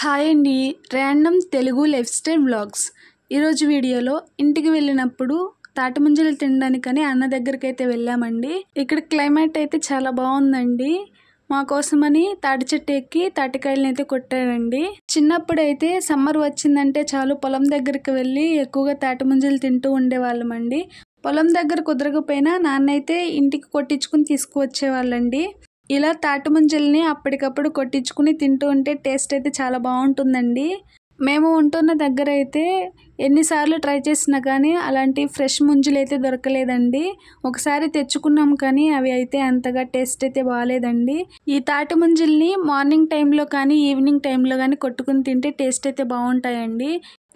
hi అండి random Telugu lifestyle blogs ఈరోజు వీడియోలో ఇంటికి వెళ్ళినప్పుడు తాటిముంజలు తినడానికని అన్న దగ్గరికి అయితే వెళ్ళామండి ఇక్కడ క్లైమేట్ అయితే చాలా బాగుందండి మా కోసమని తాటి చెట్టు ఎక్కి తాటికాయలను అయితే కొట్టాడండి చిన్నప్పుడు అయితే సమ్మర్ వచ్చిందంటే చాలు పొలం దగ్గరికి వెళ్ళి ఎక్కువగా తాటిముంజలు తింటూ ఉండేవాళ్ళమండి పొలం దగ్గర కుదరకపోయినా నాన్నైతే ఇంటికి కొట్టించుకుని తీసుకువచ్చేవాళ్ళండి ఇలా తాటిముంజల్ని అప్పటికప్పుడు కొట్టించుకుని తింటూ ఉంటే టేస్ట్ అయితే చాలా బాగుంటుందండి మేము ఉంటున్న దగ్గర అయితే ఎన్నిసార్లు ట్రై చేసినా కానీ అలాంటి ఫ్రెష్ ముంజులు అయితే దొరకలేదండి ఒకసారి తెచ్చుకున్నాం కానీ అవి అయితే అంతగా టేస్ట్ అయితే బాగాలేదండి ఈ తాటి ముంజుల్ని మార్నింగ్ టైంలో కానీ ఈవినింగ్ టైంలో కానీ కొట్టుకుని తింటే టేస్ట్ అయితే బాగుంటాయండి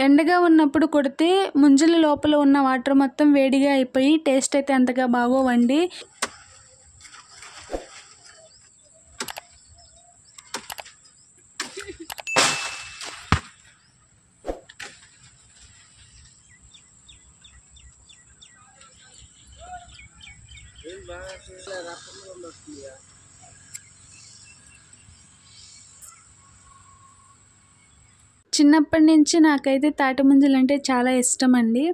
ఎండగా ఉన్నప్పుడు కొడితే ముంజుల లోపల ఉన్న వాటర్ మొత్తం వేడిగా అయిపోయి టేస్ట్ అయితే అంతగా బాగోవండి చిన్నప్పటి నుంచి నాకైతే తాటిమంజలు అంటే చాలా ఇష్టం అండి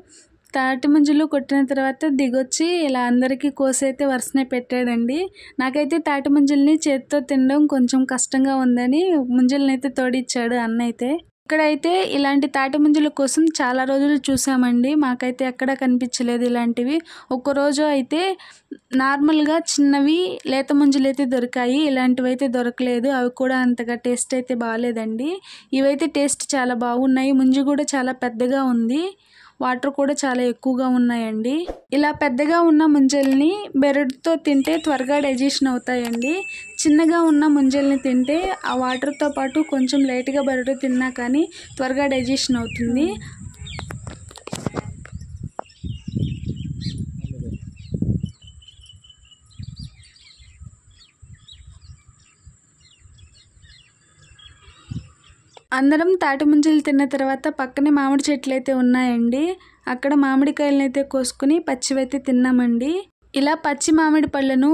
తాటిమంజులు కొట్టిన తర్వాత దిగొచ్చి ఇలా అందరికీ కోసైతే వరుసనే పెట్టాడండి నాకైతే తాటిమంజుల్ని చేతితో తినడం కొంచెం కష్టంగా ఉందని ముంజులనైతే తోడిచ్చాడు అన్న అయితే ఇక్కడైతే ఇలాంటి తాటి కోసం చాలా రోజులు చూసామండి మాకైతే ఎక్కడా కనిపించలేదు ఇలాంటివి రోజు అయితే నార్మల్గా చిన్నవి లేత ముంజలు అయితే దొరికాయి ఇలాంటివి అయితే దొరకలేదు అవి కూడా అంతగా టేస్ట్ అయితే బాగాలేదండి ఇవైతే టేస్ట్ చాలా బాగున్నాయి ముంజు కూడా చాలా పెద్దగా ఉంది వాటర్ కూడా చాలా ఎక్కువగా ఉన్నాయండి ఇలా పెద్దగా ఉన్న ముంజల్ని బెరడుతో తింటే త్వరగా డైజెషన్ అవుతాయండి చిన్నగా ఉన్న ముంజల్ని తింటే ఆ వాటర్తో పాటు కొంచెం లైట్గా బరడు తిన్నా కానీ త్వరగా డైజెషన్ అవుతుంది అందరం తాటి ముంజలు తిన్న తర్వాత పక్కనే మామిడి చెట్లు అయితే ఉన్నాయండి అక్కడ మామిడికాయలను అయితే కోసుకుని పచ్చివైతే తిన్నామండి ఇలా పచ్చి మామిడి పళ్ళను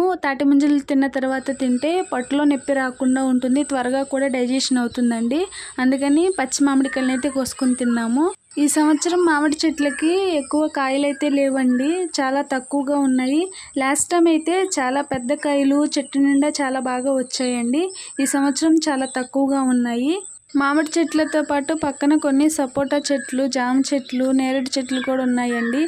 ముంజలు తిన్న తర్వాత తింటే పొట్టలో నొప్పి రాకుండా ఉంటుంది త్వరగా కూడా డైజెషన్ అవుతుందండి అందుకని పచ్చి మామిడి అయితే కోసుకొని తిన్నాము ఈ సంవత్సరం మామిడి చెట్లకి ఎక్కువ కాయలు అయితే లేవండి చాలా తక్కువగా ఉన్నాయి లాస్ట్ టైం అయితే చాలా పెద్ద కాయలు చెట్టు నిండా చాలా బాగా వచ్చాయండి ఈ సంవత్సరం చాలా తక్కువగా ఉన్నాయి మామిడి చెట్లతో పాటు పక్కన కొన్ని సపోటా చెట్లు జామ చెట్లు నేరేడు చెట్లు కూడా ఉన్నాయండి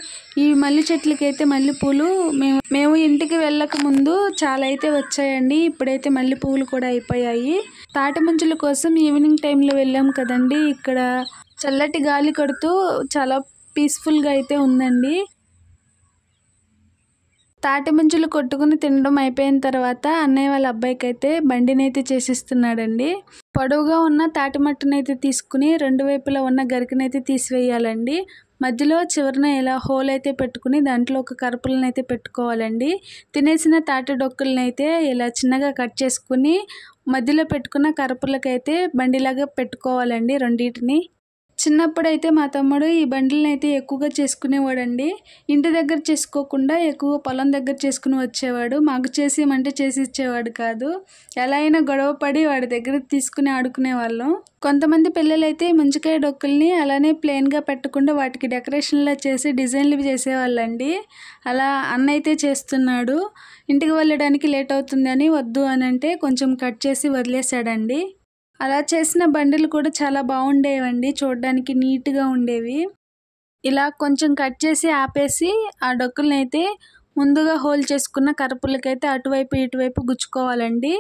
ఈ మల్లి చెట్లకైతే మల్లెపూలు మేము మేము ఇంటికి వెళ్ళక ముందు చాలా అయితే వచ్చాయండి ఇప్పుడైతే మల్లెపూలు కూడా అయిపోయాయి తాటి ముంజుల కోసం ఈవినింగ్ టైంలో వెళ్ళాం కదండి ఇక్కడ చల్లటి గాలి కొడుతూ చాలా పీస్ఫుల్గా అయితే ఉందండి తాటి ముంజులు కొట్టుకుని తినడం అయిపోయిన తర్వాత అన్నయ్య వాళ్ళ అబ్బాయికి అయితే బండినైతే చేసిస్తున్నాడండి పొడవుగా ఉన్న తాటి మట్టనైతే తీసుకుని రెండు వైపులా ఉన్న గరికనైతే తీసివేయాలండి మధ్యలో చివరన ఇలా హోల్ అయితే పెట్టుకుని దాంట్లో ఒక కరపులను అయితే పెట్టుకోవాలండి తినేసిన తాటి డొక్కులను అయితే ఇలా చిన్నగా కట్ చేసుకుని మధ్యలో పెట్టుకున్న కరపులకైతే బండిలాగా పెట్టుకోవాలండి రెండింటిని చిన్నప్పుడైతే మా తమ్ముడు ఈ బండ్లని అయితే ఎక్కువగా చేసుకునేవాడండి ఇంటి దగ్గర చేసుకోకుండా ఎక్కువ పొలం దగ్గర చేసుకుని వచ్చేవాడు మాకు చేసేయమంటే చేసి ఇచ్చేవాడు కాదు ఎలా అయినా గొడవ పడి వాడి దగ్గర తీసుకుని ఆడుకునే వాళ్ళం కొంతమంది పిల్లలైతే ముంజకాయ డొక్కుల్ని అలానే ప్లెయిన్గా పెట్టకుండా వాటికి డెకరేషన్లా చేసి డిజైన్లు చేసేవాళ్ళండి అలా అన్న అయితే చేస్తున్నాడు ఇంటికి వెళ్ళడానికి లేట్ అవుతుందని వద్దు అని అంటే కొంచెం కట్ చేసి వదిలేశాడండి అలా చేసిన బండిలు కూడా చాలా బాగుండేవండి చూడడానికి నీట్గా ఉండేవి ఇలా కొంచెం కట్ చేసి ఆపేసి ఆ డొక్కులను అయితే ముందుగా హోల్ చేసుకున్న కరపులకైతే అటువైపు ఇటువైపు గుచ్చుకోవాలండి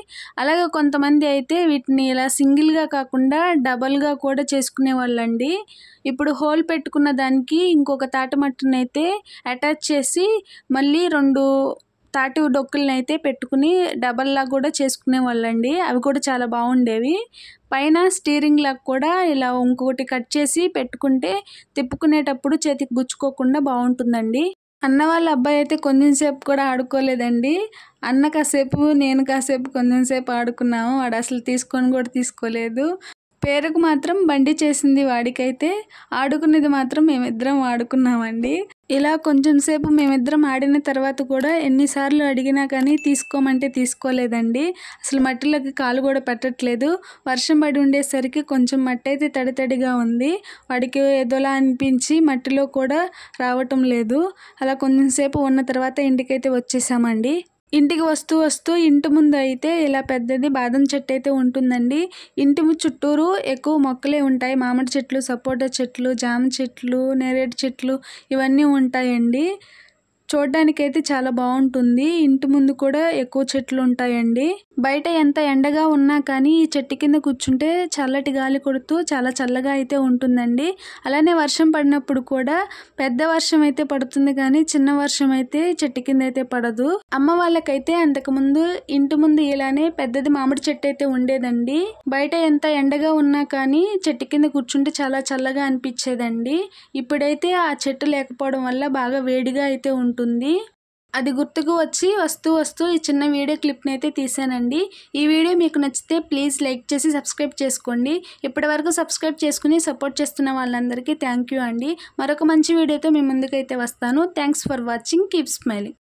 అలాగే కొంతమంది అయితే వీటిని ఇలా సింగిల్గా కాకుండా డబల్గా కూడా చేసుకునే వాళ్ళండి ఇప్పుడు హోల్ పెట్టుకున్న దానికి ఇంకొక తాటమట్టునైతే అటాచ్ చేసి మళ్ళీ రెండు తాటి డొక్కులను అయితే పెట్టుకుని డబల్లా కూడా చేసుకునే వాళ్ళండి అవి కూడా చాలా బాగుండేవి పైన స్టీరింగ్ లాగా కూడా ఇలా ఇంకొకటి కట్ చేసి పెట్టుకుంటే తిప్పుకునేటప్పుడు చేతికి గుచ్చుకోకుండా బాగుంటుందండి అన్న వాళ్ళ అబ్బాయి అయితే కొంచెంసేపు కూడా ఆడుకోలేదండి అన్న కాసేపు నేను కాసేపు కొంచెం సేపు ఆడుకున్నాము వాడు అసలు తీసుకొని కూడా తీసుకోలేదు పేరుకు మాత్రం బండి చేసింది వాడికైతే ఆడుకునేది మాత్రం మేమిద్దరం ఆడుకున్నామండి ఇలా కొంచెం సేపు మేమిద్దరం ఆడిన తర్వాత కూడా ఎన్నిసార్లు అడిగినా కానీ తీసుకోమంటే తీసుకోలేదండి అసలు మట్టిలోకి కాలు కూడా పెట్టట్లేదు వర్షం పడి ఉండేసరికి కొంచెం మట్టి అయితే తడితడిగా ఉంది వాడికి ఏదోలా అనిపించి మట్టిలో కూడా రావటం లేదు అలా కొంచెం సేపు ఉన్న తర్వాత ఇంటికైతే వచ్చేసామండి ఇంటికి వస్తూ వస్తూ ఇంటి ముందు అయితే ఇలా పెద్దది బాదం చెట్టు అయితే ఉంటుందండి ఇంటి చుట్టూరు ఎక్కువ మొక్కలే ఉంటాయి మామిడి చెట్లు సపోటా చెట్లు జామ చెట్లు నేరేడు చెట్లు ఇవన్నీ ఉంటాయండి చూడ్డానికైతే చాలా బాగుంటుంది ఇంటి ముందు కూడా ఎక్కువ చెట్లు ఉంటాయండి బయట ఎంత ఎండగా ఉన్నా కానీ ఈ చెట్టు కింద కూర్చుంటే చల్లటి గాలి కొడుతూ చాలా చల్లగా అయితే ఉంటుందండి అలానే వర్షం పడినప్పుడు కూడా పెద్ద వర్షం అయితే పడుతుంది కానీ చిన్న వర్షం అయితే చెట్టు కింద అయితే పడదు అమ్మ వాళ్ళకైతే అంతకుముందు ఇంటి ముందు ఇలానే పెద్దది మామిడి చెట్టు అయితే ఉండేదండి బయట ఎంత ఎండగా ఉన్నా కానీ చెట్టు కింద కూర్చుంటే చాలా చల్లగా అనిపించేదండి ఇప్పుడైతే ఆ చెట్టు లేకపోవడం వల్ల బాగా వేడిగా అయితే ఉంటుంది ఉంటుంది అది గుర్తుకు వచ్చి వస్తూ వస్తూ ఈ చిన్న వీడియో క్లిప్ని అయితే తీసానండి ఈ వీడియో మీకు నచ్చితే ప్లీజ్ లైక్ చేసి సబ్స్క్రైబ్ చేసుకోండి ఇప్పటివరకు సబ్స్క్రైబ్ చేసుకుని సపోర్ట్ చేస్తున్న వాళ్ళందరికీ థ్యాంక్ యూ అండి మరొక మంచి వీడియోతో మీ ముందుకైతే వస్తాను thanks for watching keep smiling